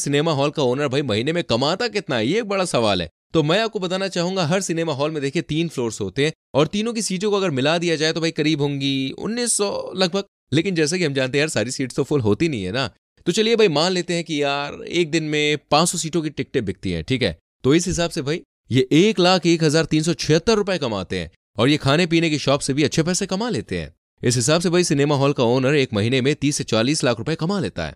cinema hall का owner भाई महीने में कमाता कितना है ये एक बड़ा सवाल है तो मैं आपको बताना चाहूंगा हर सिनेमा हॉल में देखिए तीन फ्लोर्स होते हैं और तीनों की सीटों को अगर मिला दिया जाए तो भाई करीब होंगी उन्नीस लगभग लेकिन जैसे कि हम जानते हैं यार सारी सीट्स तो फुल होती नहीं है ना तो चलिए भाई मान लेते हैं कि यार एक दिन में पांच सीटों की टिकटें बिकती हैं ठीक है तो इस हिसाब से भाई ये एक लाख एक हजार तीन सौ छिहत्तर रुपए कमाते हैं और ये खाने पीने की शॉप से भी अच्छे पैसे कमा लेते हैं इस हिसाब से भाई सिनेमा हॉल का ओनर एक महीने में तीस से चालीस लाख रुपए कमा लेता है